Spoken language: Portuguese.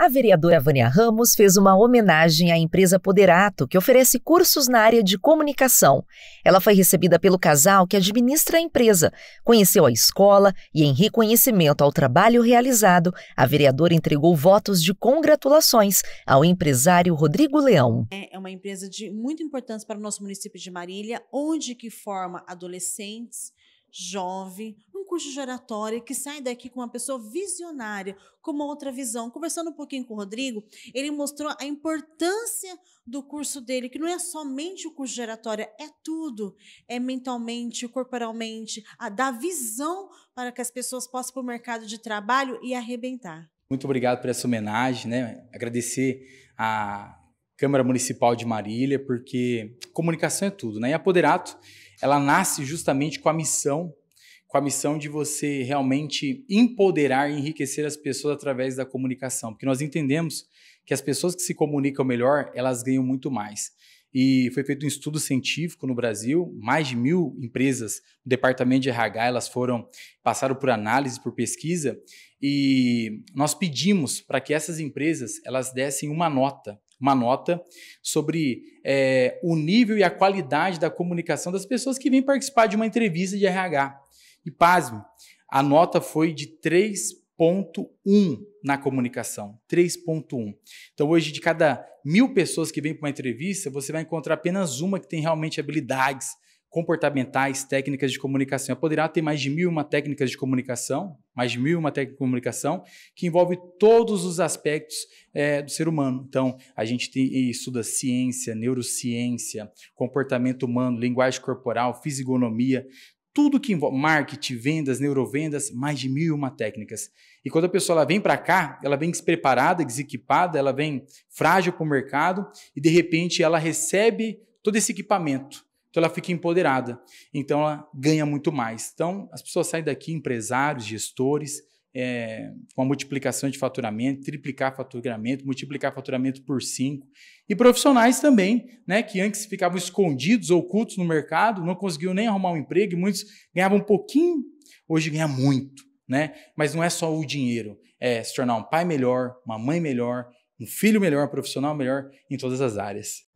a vereadora Vânia Ramos fez uma homenagem à empresa Poderato, que oferece cursos na área de comunicação. Ela foi recebida pelo casal que administra a empresa, conheceu a escola e, em reconhecimento ao trabalho realizado, a vereadora entregou votos de congratulações ao empresário Rodrigo Leão. É, é uma empresa de muita importância para o nosso município de Marília, onde que forma adolescentes, jovens curso de oratória, que sai daqui com uma pessoa visionária, com uma outra visão. Conversando um pouquinho com o Rodrigo, ele mostrou a importância do curso dele, que não é somente o curso de oratória, é tudo. É mentalmente, corporalmente, a dar visão para que as pessoas possam para o mercado de trabalho e arrebentar. Muito obrigado por essa homenagem, né? Agradecer a Câmara Municipal de Marília, porque comunicação é tudo, né? E a Poderato, ela nasce justamente com a missão com a missão de você realmente empoderar e enriquecer as pessoas através da comunicação, porque nós entendemos que as pessoas que se comunicam melhor, elas ganham muito mais. E foi feito um estudo científico no Brasil, mais de mil empresas no departamento de RH, elas foram, passaram por análise, por pesquisa, e nós pedimos para que essas empresas, elas dessem uma nota uma nota sobre é, o nível e a qualidade da comunicação das pessoas que vêm participar de uma entrevista de RH. E pasme, a nota foi de 3,1 na comunicação. 3,1. Então, hoje, de cada mil pessoas que vêm para uma entrevista, você vai encontrar apenas uma que tem realmente habilidades comportamentais, técnicas de comunicação. Eu poderá ter mais de mil uma técnicas de comunicação, mais de mil uma técnica de comunicação, que envolve todos os aspectos é, do ser humano. Então, a gente tem, estuda ciência, neurociência, comportamento humano, linguagem corporal, fisionomia, tudo que envolve marketing, vendas, neurovendas, mais de mil e uma técnicas. E quando a pessoa ela vem para cá, ela vem despreparada, desequipada, ela vem frágil para o mercado e, de repente, ela recebe todo esse equipamento então ela fica empoderada. Então ela ganha muito mais. Então as pessoas saem daqui, empresários, gestores, é, com a multiplicação de faturamento, triplicar faturamento, multiplicar faturamento por cinco. E profissionais também, né, que antes ficavam escondidos, ocultos no mercado, não conseguiam nem arrumar um emprego, e muitos ganhavam um pouquinho, hoje ganha muito. Né? Mas não é só o dinheiro, é se tornar um pai melhor, uma mãe melhor, um filho melhor, um profissional melhor em todas as áreas.